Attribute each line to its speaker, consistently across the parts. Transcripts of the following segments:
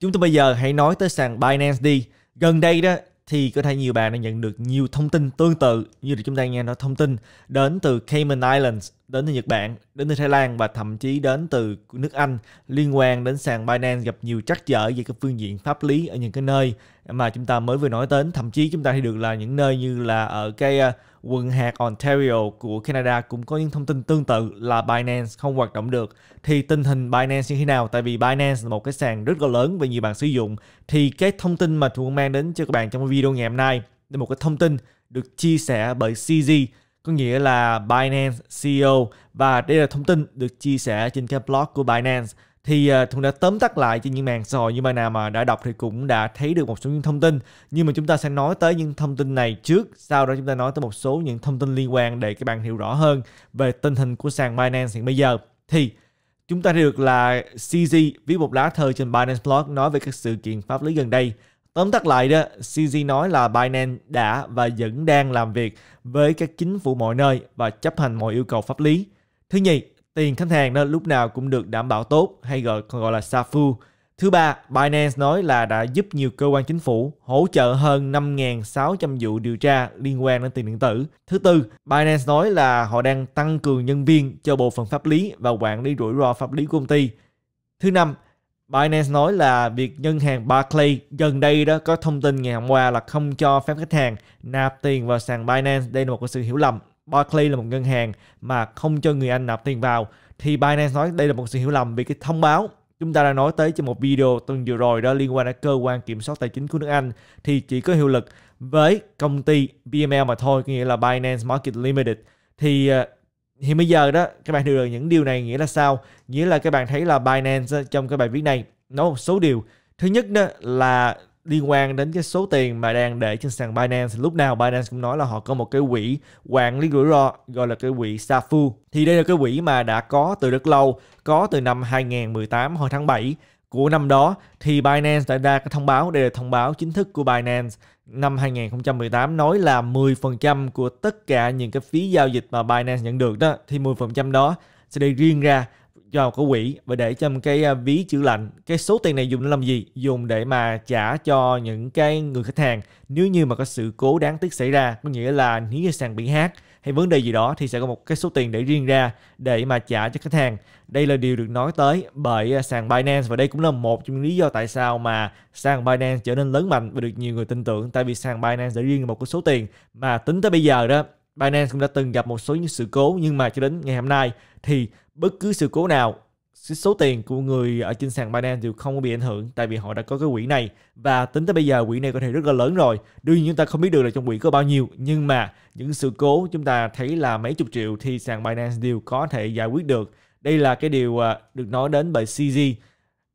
Speaker 1: Chúng ta bây giờ hãy nói tới sàn Binance đi. Gần đây đó thì có thể nhiều bạn đã nhận được nhiều thông tin tương tự như là chúng ta nghe nói thông tin đến từ Cayman Islands đến từ Nhật Bản, đến từ Thái Lan và thậm chí đến từ nước Anh liên quan đến sàn Binance gặp nhiều trắc trở về cái phương diện pháp lý ở những cái nơi mà chúng ta mới vừa nói đến. Thậm chí chúng ta thấy được là những nơi như là ở cái ờ, quận hạt Ontario của Canada cũng có những thông tin tương tự là Binance không hoạt động được. Thì tình hình Binance như thế nào? Tại vì Binance là một cái sàn rất là lớn và nhiều bạn sử dụng. Thì cái thông tin mà Thuận mang đến cho các bạn trong video ngày hôm nay là một cái thông tin được chia sẻ bởi CZ có nghĩa là Binance CEO và đây là thông tin được chia sẻ trên cái blog của Binance thì à, Thuận đã tóm tắt lại trên những mạng xã hội như bạn nào mà đã đọc thì cũng đã thấy được một số những thông tin nhưng mà chúng ta sẽ nói tới những thông tin này trước sau đó chúng ta nói tới một số những thông tin liên quan để các bạn hiểu rõ hơn về tình hình của sàn Binance hiện bây giờ thì chúng ta được là CZ viết một lá thơ trên Binance Blog nói về các sự kiện pháp lý gần đây Tóm tắt lại đó, CZ nói là Binance đã và vẫn đang làm việc với các chính phủ mọi nơi và chấp hành mọi yêu cầu pháp lý. Thứ nhì, tiền khách hàng đó lúc nào cũng được đảm bảo tốt hay gọi còn gọi là SAFU. Thứ ba, Binance nói là đã giúp nhiều cơ quan chính phủ hỗ trợ hơn 5.600 vụ điều tra liên quan đến tiền điện tử. Thứ tư, Binance nói là họ đang tăng cường nhân viên cho bộ phận pháp lý và quản lý rủi ro pháp lý của công ty. Thứ năm, Binance nói là việc ngân hàng Barclays gần đây đó có thông tin ngày hôm qua là không cho phép khách hàng nạp tiền vào sàn Binance. Đây là một sự hiểu lầm. Barclays là một ngân hàng mà không cho người Anh nạp tiền vào. Thì Binance nói đây là một sự hiểu lầm vì cái thông báo chúng ta đã nói tới trong một video tuần vừa rồi đó liên quan đến cơ quan kiểm soát tài chính của nước Anh thì chỉ có hiệu lực với công ty BML mà thôi, có nghĩa là Binance Market Limited. Thì ờ, thì bây giờ đó các bạn hiểu được những điều này nghĩa là sao nghĩa là các bạn thấy là Binance trong cái bài viết này nói một số điều thứ nhất đó là liên quan đến cái số tiền mà đang để trên sàn Binance lúc nào Binance cũng nói là họ có một cái quỹ quản lý rủi ro gọi là cái quỹ Safu thì đây là cái quỹ mà đã có từ rất lâu có từ năm 2018 hồi tháng 7 của năm đó thì Binance đã ra cái thông báo đây là thông báo chính thức của Binance năm 2018 nói là 10% của tất cả những cái phí giao dịch mà Binance nhận được đó thì 10% đó sẽ đi riêng ra cho cái quỹ và để cho một cái à, ví chữ lạnh cái số tiền này dùng để làm gì dùng để mà trả cho những cái người khách hàng nếu như mà có sự cố đáng tiếc xảy ra có nghĩa là nếu như sàn bị hack hay vấn đề gì đó thì sẽ có một cái số tiền để riêng ra để mà trả cho khách hàng đây là điều được nói tới bởi à, sàn Binance và đây cũng là một trong những lý do tại sao mà sàn Binance trở nên lớn mạnh và được nhiều người tin tưởng tại vì sàn Binance đã riêng một cái số tiền mà tính tới bây giờ đó Binance cũng đã từng gặp một số những sự cố nhưng mà cho đến ngày hôm nay thì bất cứ sự cố nào số tiền của người ở trên sàn Binance đều không bị ảnh hưởng tại vì họ đã có cái quỹ này và tính tới bây giờ quỹ này có thể rất là lớn rồi đương nhiên chúng ta không biết được là trong quỹ có bao nhiêu nhưng mà những sự cố chúng ta thấy là mấy chục triệu thì sàn Binance đều có thể giải quyết được đây là cái điều à, được nói đến bởi CZ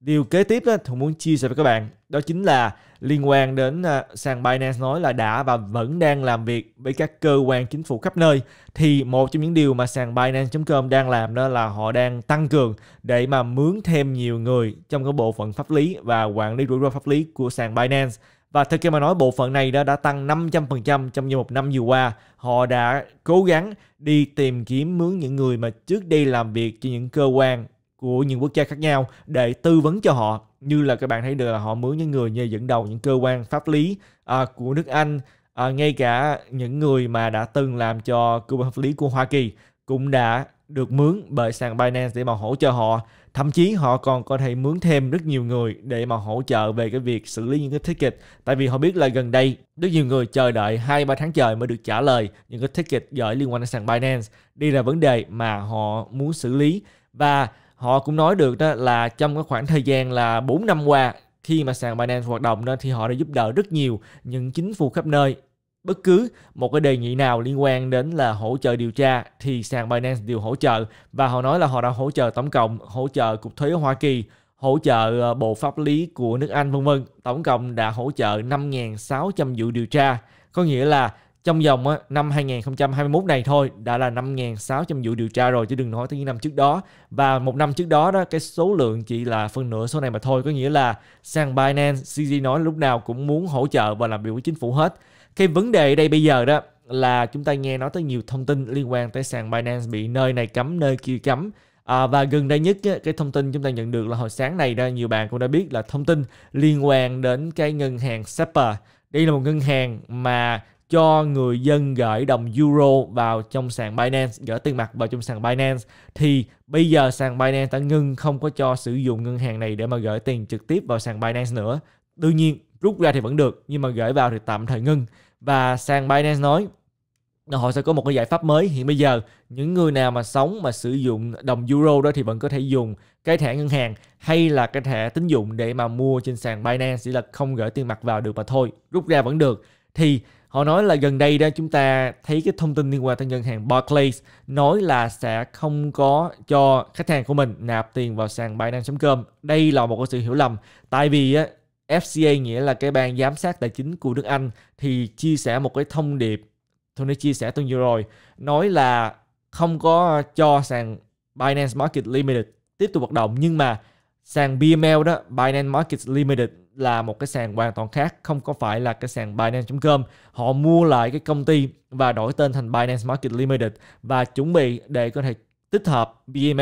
Speaker 1: Điều kế tiếp đó, Thuận muốn chia sẻ với các bạn đó chính là liên quan đến à, sàn Binance nói là đã và vẫn đang làm việc với các cơ quan chính phủ khắp nơi thì một trong những điều mà sàn Binance.com đang làm đó là họ đang tăng cường để mà mướn thêm nhiều người trong cái bộ phận pháp lý và quản lý rủi ro pháp lý của sàn Binance và thực ra mà nói bộ phận này đó đã tăng 500% trong như một năm vừa qua. Họ đã cố gắng đi tìm kiếm mướn những người mà trước đây làm việc cho những cơ quan của những quốc gia khác nhau để tư vấn cho họ như là các bạn thấy được là họ mướn những người như dẫn đầu những cơ quan pháp lý à, của nước Anh à, ngay cả những người mà đã từng làm cho cơ quan pháp lý của Hoa Kỳ cũng đã được mướn bởi sàn Binance để mà hỗ trợ họ thậm chí họ còn có thể mướn thêm rất nhiều người để mà hỗ trợ về cái việc xử lý những cái ticket tại vì họ biết là gần đây rất nhiều người chờ đợi hai ba tháng trời mới được trả lời những cái ticket gửi liên quan đến sàn Binance đây là vấn đề mà họ muốn xử lý và họ cũng nói được đó là trong cái khoảng thời gian là 4 năm qua khi mà sàn Binance hoạt động đó thì họ đã giúp đỡ rất nhiều những chính phủ khắp nơi bất cứ một cái đề nghị nào liên quan đến là hỗ trợ điều tra thì sàn Binance đều hỗ trợ và họ nói là họ đã hỗ trợ tổng cộng hỗ trợ cục thuế Hoa Kỳ hỗ trợ ờ, bộ pháp lý của nước Anh vân vân tổng cộng đã hỗ trợ 5.600 vụ điều tra có nghĩa là trong vòng năm 2021 này thôi đã là 5.600 vụ điều tra rồi chứ đừng nói tới những năm trước đó và một năm trước đó đó cái số lượng chỉ là phần nửa số này mà thôi có nghĩa là sang Binance CZ nói lúc nào cũng muốn hỗ trợ và làm việc với chính phủ hết cái vấn đề đây bây giờ đó là chúng ta nghe nói tới nhiều thông tin liên quan tới sàn Binance bị nơi này cấm nơi kia cấm À, và gần đây nhất cái thông tin chúng ta nhận được là hồi sáng này ra nhiều bạn cũng đã biết là thông tin liên quan đến cái ngân hàng Sapper. Đây là một ngân hàng mà cho người dân gửi đồng euro vào trong sàn Binance, gửi tiền mặt vào trong sàn Binance thì bây giờ sàn Binance đã ngưng không có cho sử dụng ngân hàng này để mà gửi tiền trực tiếp vào sàn Binance nữa. Tuy nhiên rút ra thì vẫn được nhưng mà gửi vào thì tạm thời ngưng và sàn Binance nói họ sẽ có một cái giải pháp mới hiện bây giờ những người nào mà sống mà sử dụng đồng euro đó thì vẫn có thể dùng cái thẻ ngân hàng hay là cái thẻ tín dụng để mà mua trên sàn Binance chỉ là không gửi tiền mặt vào được mà thôi rút ra vẫn được thì Họ nói là gần đây đó chúng ta thấy cái thông tin liên quan tới ngân hàng Barclays nói là sẽ không có cho khách hàng của mình nạp tiền vào sàn Binance.com. Đây là một cái sự hiểu lầm. Tại vì á, FCA nghĩa là cái ban giám sát tài chính của nước Anh thì chia sẻ một cái thông điệp Tony chia sẻ tuần vừa rồi nói là không có cho sàn Binance Market Limited tiếp tục hoạt động nhưng mà sàn BML đó Binance Markets Limited là một cái sàn hoàn toàn khác không có phải là cái sàn Binance.com họ mua lại cái công ty và đổi tên thành Binance Market Limited và chuẩn bị để có thể tích hợp BML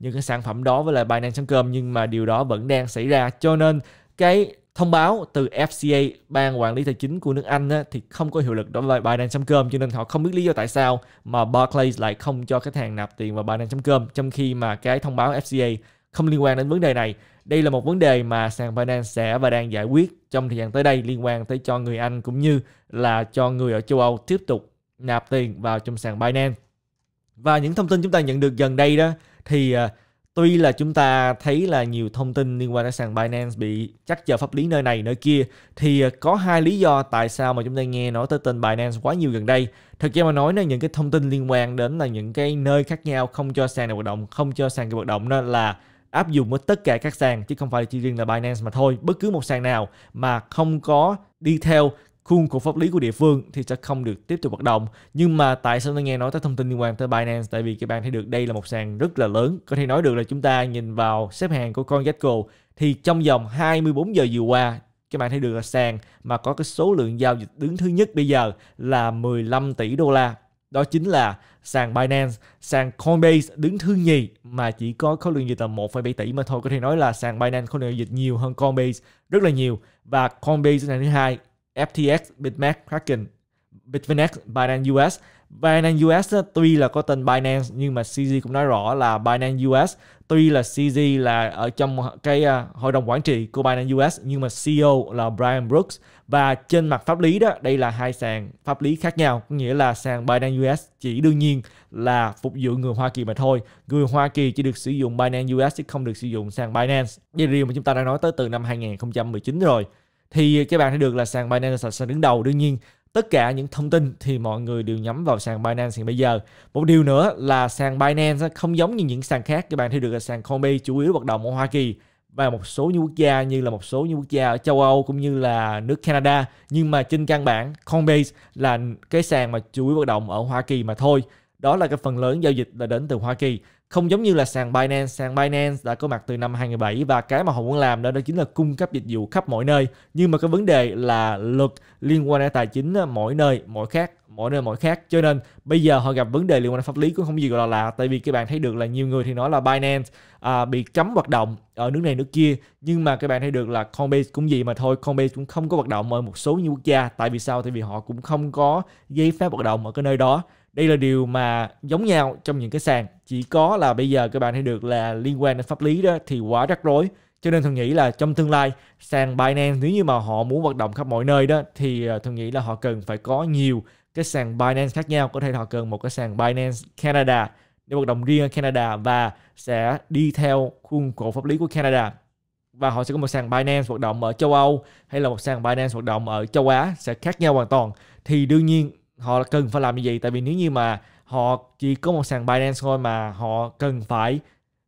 Speaker 1: những cái sản phẩm đó với lại Binance.com nhưng mà điều đó vẫn đang xảy ra cho nên cái thông báo từ FCA ban quản lý tài chính của nước Anh á, thì không có hiệu lực đối với Binance.com cho nên họ không biết lý do tại sao mà Barclays lại không cho khách hàng nạp tiền vào Binance.com trong khi mà cái thông báo FCA không liên quan đến vấn đề này đây là một vấn đề mà sàn Binance sẽ và đang giải quyết trong thời gian tới đây liên quan tới cho người Anh cũng như là cho người ở châu Âu tiếp tục nạp tiền vào trong sàn Binance. Và những thông tin chúng ta nhận được gần đây đó thì ờ, tuy là chúng ta thấy là nhiều thông tin liên quan đến sàn Binance bị chắc chờ pháp lý nơi này nơi kia thì ờ, có hai lý do tại sao mà chúng ta nghe nói tới tên Binance quá nhiều gần đây. Thực ra mà nói là những cái thông tin liên quan đến là những cái nơi khác nhau không cho sàn này hoạt động, không cho sàn kia hoạt động đó là áp dụng với tất cả các sàn chứ không phải chỉ riêng là Binance mà thôi. Bất cứ một sàn nào mà không có đi theo khuôn khổ pháp lý của địa phương thì sẽ không được tiếp tục hoạt động. Nhưng mà tại sao tôi nghe nói tới thông tin liên quan tới Binance? Tại vì các bạn thấy được đây là một sàn rất là lớn. Có thể nói được là chúng ta nhìn vào xếp hàng của CoinGecko thì trong vòng 24 giờ vừa qua các bạn thấy được là sàn mà có cái số lượng giao dịch đứng thứ nhất bây giờ là 15 tỷ đô la đó chính là sàn Binance, sàn Coinbase đứng thứ nhì mà chỉ có khối lượng dịch là 1,7 tỷ mà thôi. Có thể nói là sàn Binance khối lượng dịch nhiều hơn Coinbase rất là nhiều và Coinbase là thứ hai, FTX, BitMax, Kraken, Bitfinex, Binance US. Binance US tuy là có tên Binance nhưng mà CZ cũng nói rõ là Binance US tuy là CZ là ở trong cái à, hội đồng quản trị của Binance US nhưng mà CEO là Brian Brooks và trên mặt pháp lý đó đây là hai sàn pháp lý khác nhau có nghĩa là sàn Binance US chỉ đương nhiên là phục vụ người Hoa Kỳ mà thôi người Hoa Kỳ chỉ được sử dụng Binance US chứ không được sử dụng sàn Binance đây điều mà chúng ta đã nói tới từ năm 2019 rồi thì các bạn thấy được là sàn Binance là sàn đứng đầu đương nhiên tất cả những thông tin thì mọi người đều nhắm vào sàn Binance hiện bây giờ. Một điều nữa là sàn Binance không giống như những sàn khác các bạn thấy được là sàn Coinbase chủ yếu hoạt động ở Hoa Kỳ và một số những quốc gia như là một số những quốc gia ở châu Âu cũng như là nước Canada nhưng mà trên căn bản Coinbase là cái sàn mà chủ yếu hoạt động ở Hoa Kỳ mà thôi đó là cái phần lớn giao dịch là đến từ Hoa Kỳ không giống như là sàn Binance sàn Binance đã có mặt từ năm 2017 và cái mà họ muốn làm đó đó chính là cung cấp dịch vụ khắp mọi nơi nhưng mà cái vấn đề là luật liên quan đến tài chính mỗi nơi mỗi khác mỗi nơi mỗi khác cho nên bây giờ họ gặp vấn đề liên quan đến pháp lý cũng không gì gọi là lạ tại vì các bạn thấy được là nhiều người thì nói là Binance à, bị cấm hoạt động ở nước này nước kia nhưng mà các bạn thấy được là Coinbase cũng gì mà thôi Coinbase cũng không có hoạt động ở một số những quốc gia tại vì sao tại vì họ cũng không có giấy phép hoạt động ở cái nơi đó đây là điều mà giống nhau trong những cái sàn chỉ có là bây giờ các bạn thấy được là liên quan đến pháp lý đó thì quá rắc rối cho nên thường nghĩ là trong tương lai sàn Binance nếu như mà họ muốn hoạt động khắp mọi nơi đó thì ờ, thường nghĩ là họ cần phải có nhiều cái sàn Binance khác nhau có thể họ cần một cái sàn Binance Canada để hoạt động riêng ở Canada và sẽ đi theo khuôn khổ pháp lý của Canada và họ sẽ có một sàn Binance hoạt động ở châu Âu hay là một sàn Binance hoạt động ở châu Á sẽ khác nhau hoàn toàn thì đương nhiên họ cần phải làm như vậy tại vì nếu như mà họ chỉ có một sàn Binance thôi mà họ cần phải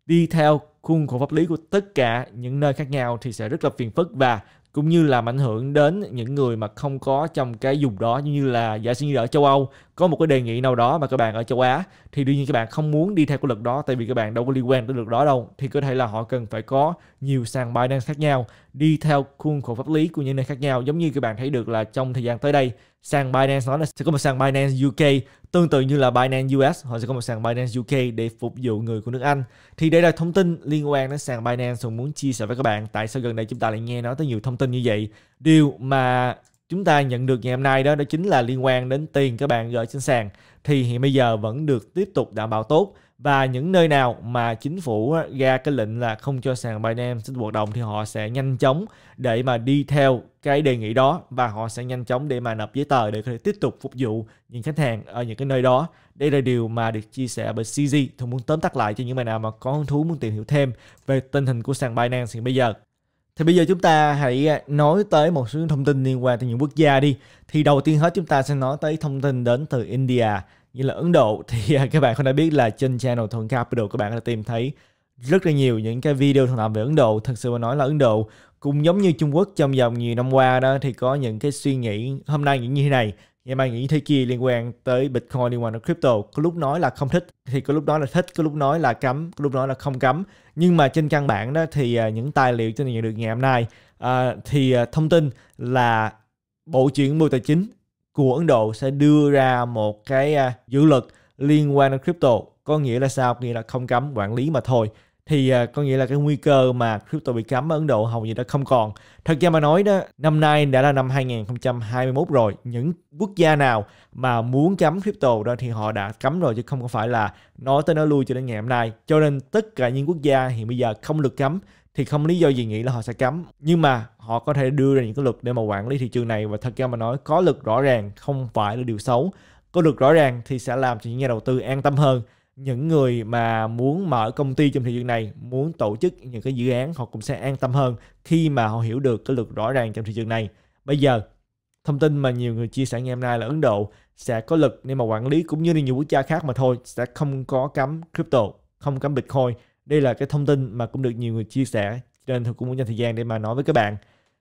Speaker 1: đi theo khuôn khổ pháp lý của tất cả những nơi khác nhau thì sẽ rất là phiền phức và cũng như làm ảnh hưởng đến những người mà không có trong cái dùng đó như là giả sử như ở châu Âu có một cái đề nghị nào đó mà các bạn ở châu Á thì đương nhiên các bạn không muốn đi theo cái luật đó tại vì các bạn đâu có liên quan tới luật đó đâu thì có thể là họ cần phải có nhiều sàn Binance khác nhau đi theo khuôn khổ pháp lý của những nơi khác nhau giống như các bạn thấy được là trong thời gian tới đây sàn Binance nói là sẽ có một sàn Binance UK tương tự như là Binance US họ sẽ có một sàn Binance UK để phục vụ người của nước Anh thì đây là thông tin liên quan đến sàn Binance tôi muốn chia sẻ với các bạn tại sao gần đây chúng ta lại nghe nói tới nhiều thông tin như vậy điều mà chúng ta nhận được ngày hôm nay đó đó chính là liên quan đến tiền các bạn gửi trên sàn thì hiện bây giờ vẫn được tiếp tục đảm bảo tốt và những nơi nào mà chính phủ ra cái lệnh là không cho sàn Binance xin hoạt động thì họ sẽ nhanh chóng để mà đi theo cái đề nghị đó và họ sẽ nhanh chóng để mà nộp giấy tờ để có thể tiếp tục phục vụ những khách hàng ở những cái nơi đó. Đây là điều mà được chia sẻ bởi CZ. Tôi muốn tóm tắt lại cho những bạn nào mà có hứng thú muốn tìm hiểu thêm về tình hình của sàn Binance hiện bây giờ. Thì bây giờ chúng ta hãy à, nói tới một số thông tin liên quan tới những quốc gia đi. Thì đầu tiên hết chúng ta sẽ nói tới thông tin đến từ India như là Ấn Độ thì à, các bạn cũng đã biết là trên channel Thuận Capital các bạn đã tìm thấy rất là nhiều những cái video thuận làm về Ấn Độ thật sự mà nói là Ấn Độ cũng giống như Trung Quốc trong vòng nhiều năm qua đó thì có những cái suy nghĩ hôm nay nghĩ như thế này ngày mai nghĩ thế kia liên quan tới Bitcoin liên quan tới crypto có lúc nói là không thích thì có lúc nói là thích có lúc nói là cấm có lúc nói là không cấm nhưng mà trên căn bản đó thì à, những tài liệu trên nhận được ngày hôm nay uh, thì thông tin là Bộ trưởng Bộ Tài chính của Ấn Độ sẽ đưa ra một cái à, dự luật liên quan đến crypto có nghĩa là sao nghĩa là không cấm quản lý mà thôi thì à, có nghĩa là cái nguy cơ mà crypto bị cấm ở Ấn Độ hầu như đã không còn. Thật ra mà nói đó, năm nay đã là năm 2021 rồi, những quốc gia nào mà muốn cấm crypto đó thì họ đã cấm rồi chứ không có phải là nói tới nói lui cho đến ngày hôm nay. Cho nên tất cả những quốc gia hiện bây giờ không được cấm thì không lý do gì nghĩ là họ sẽ cấm nhưng mà họ có thể đưa ra những cái luật để mà quản lý thị trường này và thật ra mà nói có luật rõ ràng không phải là điều xấu có luật rõ ràng thì sẽ làm cho những nhà đầu tư an tâm hơn những người mà muốn mở công ty trong thị trường này muốn tổ chức những cái dự án họ cũng sẽ an tâm hơn khi mà họ hiểu được cái luật rõ ràng trong thị trường này bây giờ thông tin mà nhiều người chia sẻ ngày hôm nay là Ấn Độ sẽ có luật nên mà quản lý cũng như là nhiều quốc gia khác mà thôi sẽ không có cấm crypto không cấm Bitcoin đây là cái thông tin mà cũng được nhiều người chia sẻ nên tôi cũng muốn dành thời gian để mà nói với các bạn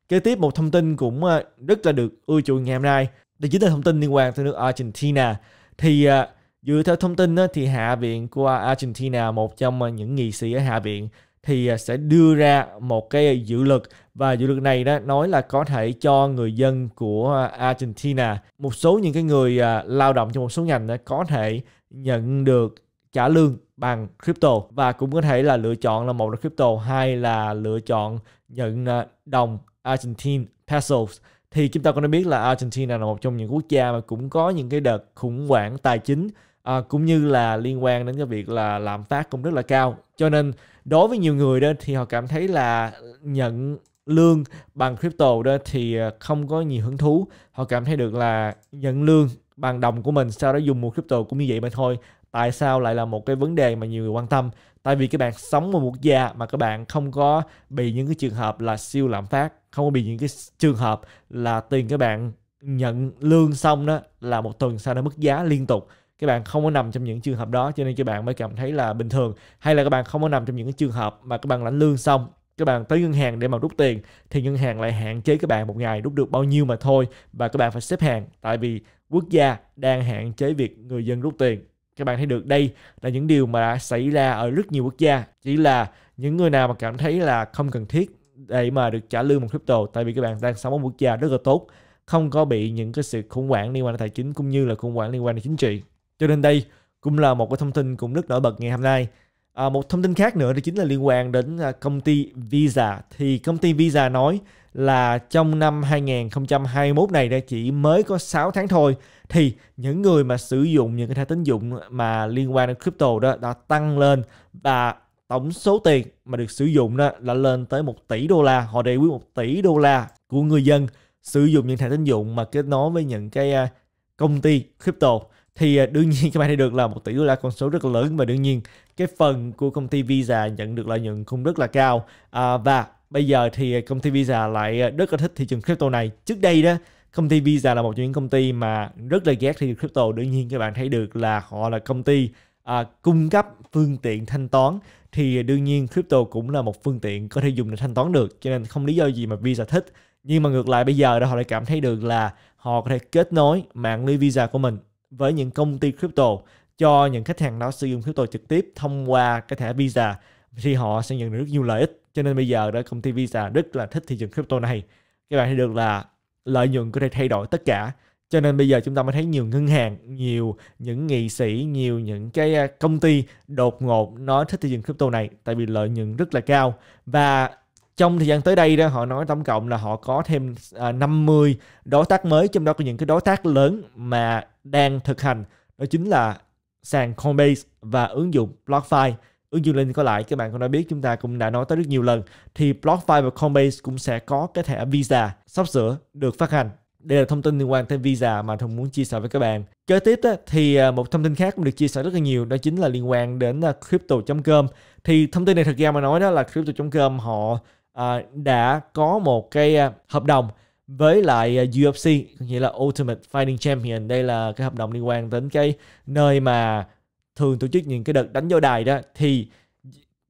Speaker 1: kế tiếp một thông tin cũng ờ, rất là được ưa chuộng ngày hôm nay đó chính là thông tin liên quan tới nước Argentina thì ờ, dựa theo thông tin thì hạ viện của Argentina một trong ờ, những nghị sĩ ở hạ viện thì sẽ đưa ra một cái dự luật và dự luật này đó nói là có thể cho người dân của Argentina một số những cái người lao động trong một số ngành có thể nhận được trả lương bằng crypto và cũng có thể là lựa chọn là một là crypto hai là lựa chọn nhận à, đồng Argentine pesos thì chúng ta cũng đã biết là Argentina là một trong những quốc gia mà cũng có những cái đợt khủng hoảng tài chính à, cũng như là liên quan đến cái việc là lạm phát cũng rất là cao cho nên đối với nhiều người đó thì họ cảm thấy là nhận lương bằng crypto đó thì à, không có nhiều hứng thú họ cảm thấy được là nhận lương bằng đồng của mình sau đó dùng một crypto cũng như vậy mà thôi tại sao lại là một cái vấn đề mà nhiều người quan tâm tại vì các bạn sống ở một quốc gia mà các bạn không có bị những cái trường hợp là siêu lạm phát không có bị những cái trường hợp là tiền các bạn nhận lương xong đó là một tuần sau nó mất giá liên tục các bạn không có nằm trong những trường hợp đó cho nên các bạn mới cảm thấy là bình thường hay là các bạn không có nằm trong những trường hợp mà các bạn lãnh lương xong các bạn tới ngân hàng để mà rút tiền thì ngân hàng lại hạn chế các bạn một ngày rút được bao nhiêu mà thôi và các bạn phải xếp hàng tại vì quốc gia đang hạn chế việc người dân rút tiền các bạn thấy được đây là những điều mà đã xảy ra ở rất nhiều quốc gia chỉ là những người nào mà cảm thấy là không cần thiết để mà được trả lương bằng crypto tại vì các bạn đang sống ở quốc gia rất là tốt không có bị những cái sự khủng hoảng liên quan đến tài chính cũng như là khủng hoảng liên quan đến chính trị cho nên đây cũng là một cái thông tin cũng rất nổi bật ngày hôm nay À, một thông tin khác nữa đó chính là liên quan đến à, công ty Visa. Thì công ty Visa nói là trong năm 2021 này đã chỉ mới có 6 tháng thôi thì những người mà sử dụng những cái thẻ tín dụng mà liên quan đến crypto đó đã tăng lên và tổng số tiền mà được sử dụng đó là lên tới 1 tỷ đô la. Họ đề quyết 1 tỷ đô la của người dân sử dụng những thẻ tín dụng mà kết nối với những cái à, công ty crypto thì à, đương nhiên các bạn thấy được là một tỷ đô la con số rất là lớn và đương nhiên cái phần của công ty Visa nhận được lợi nhuận cũng rất là cao à, và bây giờ thì à, công ty Visa lại à, rất là thích thị trường crypto này trước đây đó công ty Visa là một trong những công ty mà rất là ghét thị trường crypto đương nhiên các bạn thấy được là họ là công ty à, cung cấp phương tiện thanh toán thì đương nhiên crypto cũng là một phương tiện có thể dùng để thanh toán được cho nên không lý do gì mà Visa thích nhưng mà ngược lại bây giờ đó họ lại cảm thấy được là họ có thể kết nối mạng lưới Visa của mình với những công ty crypto cho những khách hàng đó sử dụng crypto trực tiếp thông qua cái thẻ Visa thì họ sẽ nhận được rất nhiều lợi ích. Cho nên bây giờ đó công ty Visa rất là thích thị trường crypto này. Các bạn thấy được là lợi nhuận có thể thay đổi tất cả. Cho nên bây giờ chúng ta mới thấy nhiều ngân hàng, nhiều những nghị sĩ, nhiều những cái à, công ty đột ngột nói thích thị trường crypto này tại vì lợi nhuận rất là cao. Và trong thời gian tới đây đó họ nói tổng cộng là họ có thêm à, 50 đối tác mới trong đó có những cái đối tác lớn mà đang thực hành đó chính là sàn Coinbase và ứng dụng BlockFi. Ứng dụng link có lại các bạn cũng đã biết chúng ta cũng đã nói tới rất nhiều lần thì BlockFi và Coinbase cũng sẽ có cái thẻ Visa sắp sửa được phát hành. Đây là thông tin liên quan tới Visa mà Thông muốn chia sẻ với các bạn. Kế tiếp thì à, một thông tin khác cũng được chia sẻ rất là nhiều đó chính là liên quan đến à, crypto.com. Thì thông tin này thật ra mà nói đó là crypto.com họ à, đã có một cái hợp đồng với lại à, UFC có nghĩa là Ultimate Fighting Champion đây là cái hợp đồng liên quan đến cái nơi mà thường tổ chức những cái đợt đánh vô đài đó thì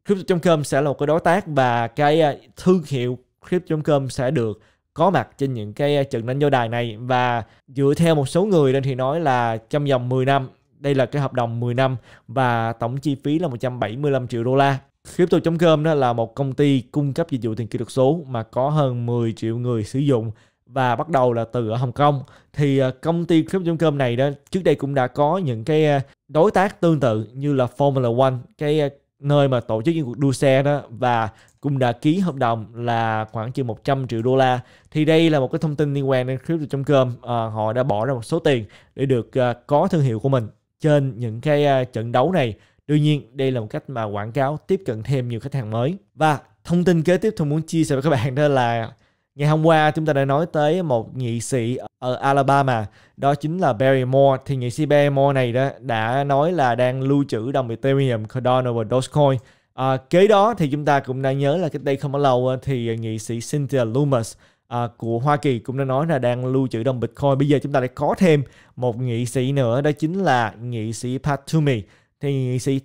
Speaker 1: Crypto.com sẽ là một cái đối tác và cái à, thương hiệu Crypto.com sẽ được có mặt trên những cái à, trận đánh vô đài này và dựa theo một số người nên thì nói là trong vòng 10 năm đây là cái hợp đồng 10 năm và tổng chi phí là 175 triệu đô la Crypto.com đó là một công ty cung cấp dịch vụ tiền kỹ thuật số mà có hơn 10 triệu người sử dụng và bắt đầu là từ ở Hồng Kông thì ờ, công ty Crypto.com này đó trước đây cũng đã có những cái ờ, đối tác tương tự như là Formula One cái ờ, nơi mà tổ chức những cuộc đua xe đó và cũng đã ký hợp đồng là khoảng chừng 100 triệu đô la thì đây là một cái thông tin liên quan đến Crypto.com à, họ đã bỏ ra một số tiền để được à, có thương hiệu của mình trên những cái à, trận đấu này đương nhiên đây là một cách mà quảng cáo tiếp cận thêm nhiều khách hàng mới và thông tin kế tiếp tôi muốn chia sẻ với các bạn đó là Ngày hôm qua chúng ta đã nói tới một nghị sĩ ở Alabama, đó chính là Barry Moore. Thì nghị sĩ Barry Moore này đó đã nói là đang lưu trữ đồng Ethereum, Cardano và Dogecoin. À, kế đó thì chúng ta cũng đã nhớ là cách đây không bao lâu thì nghị sĩ Cynthia Loomis à, của Hoa Kỳ cũng đã nói là đang lưu trữ đồng Bitcoin. Bây giờ chúng ta lại có thêm một nghị sĩ nữa đó chính là nghị sĩ Pat Toomey. Thì nghị sĩ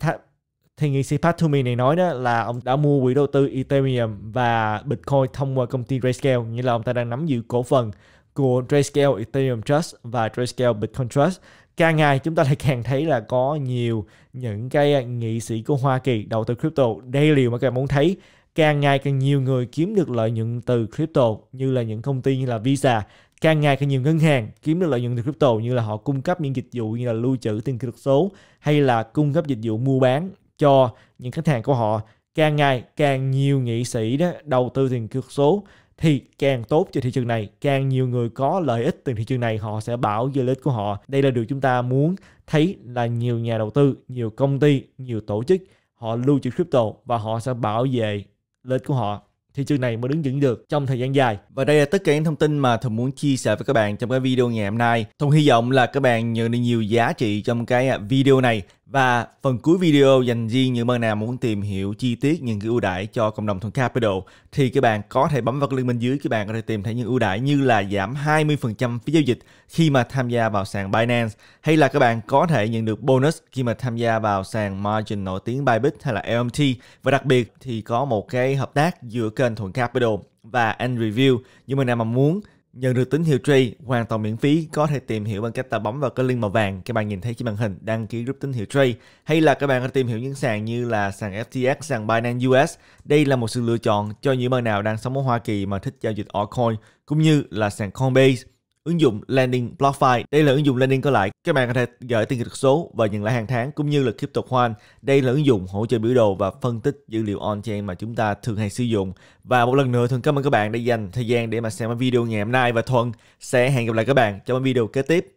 Speaker 1: thì nghị sĩ Pat Toomey này nói đó là ông đã mua quỹ đầu tư Ethereum và Bitcoin thông qua công ty Grayscale, nghĩa là ông ta đang nắm giữ cổ phần của Grayscale Ethereum Trust và Grayscale Bitcoin Trust. Càng ngày chúng ta lại càng thấy là có nhiều những cái nghị sĩ của Hoa Kỳ đầu tư crypto. Đây là mà các bạn muốn thấy càng ngày càng nhiều người kiếm được lợi nhuận từ crypto như là những công ty như là Visa, càng ngày càng nhiều ngân hàng kiếm được lợi nhuận từ crypto như là họ cung cấp những dịch vụ như là lưu trữ tiền kỹ thuật số hay là cung cấp dịch vụ mua bán cho những khách hàng của họ càng ngày càng nhiều nghị sĩ đó đầu tư tiền cực số thì càng tốt cho thị trường này càng nhiều người có lợi ích từ thị trường này họ sẽ bảo về lợi ích của họ đây là điều chúng ta muốn thấy là nhiều nhà đầu tư nhiều công ty nhiều tổ chức họ lưu trữ crypto và họ sẽ bảo vệ lợi ích của họ thị trường này mới đứng vững được trong thời gian dài. Và đây là tất cả những thông tin mà thùng muốn chia sẻ với các bạn trong cái video ngày hôm nay. thùng hy vọng là các bạn nhận được nhiều giá trị trong cái video này và phần cuối video dành riêng những bạn nào muốn tìm hiểu chi tiết những cái ưu đãi cho cộng đồng Thuận Capital thì các bạn có thể bấm vào cái link bên dưới các bạn có thể tìm thấy những ưu đãi như là giảm 20% phí giao dịch khi mà tham gia vào sàn Binance hay là các bạn có thể nhận được bonus khi mà tham gia vào sàn margin nổi tiếng Bybit hay là LMT và đặc biệt thì có một cái hợp tác giữa kênh Thuận Capital và End Review. Những bạn nào mà muốn Nhận được tín hiệu trade hoàn toàn miễn phí, có thể tìm hiểu bằng cách ta bấm vào cái link màu vàng các bạn nhìn thấy trên màn hình đăng ký group tín hiệu trade hay là các bạn có thể tìm hiểu những sàn như là sàn FTX, sàn Binance US. Đây là một sự lựa chọn cho những bạn nào đang sống ở Hoa Kỳ mà thích giao dịch altcoin cũng như là sàn Coinbase ứng dụng Landing BlockFi. Đây là ứng dụng Landing có lãi. Các bạn có thể gửi tiền kỹ thuật số và nhận lãi hàng tháng cũng như là Crypto One. Đây là ứng dụng hỗ trợ biểu đồ và phân tích dữ liệu on-chain mà chúng ta thường hay sử dụng. Và một lần nữa Thuận cảm ơn các bạn đã dành thời gian để mà xem video ngày hôm nay và Thuận sẽ hẹn gặp lại các bạn trong video kế tiếp.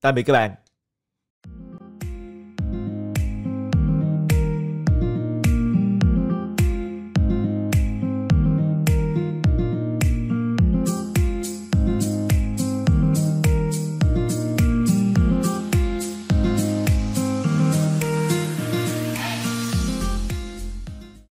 Speaker 1: Tạm biệt các bạn.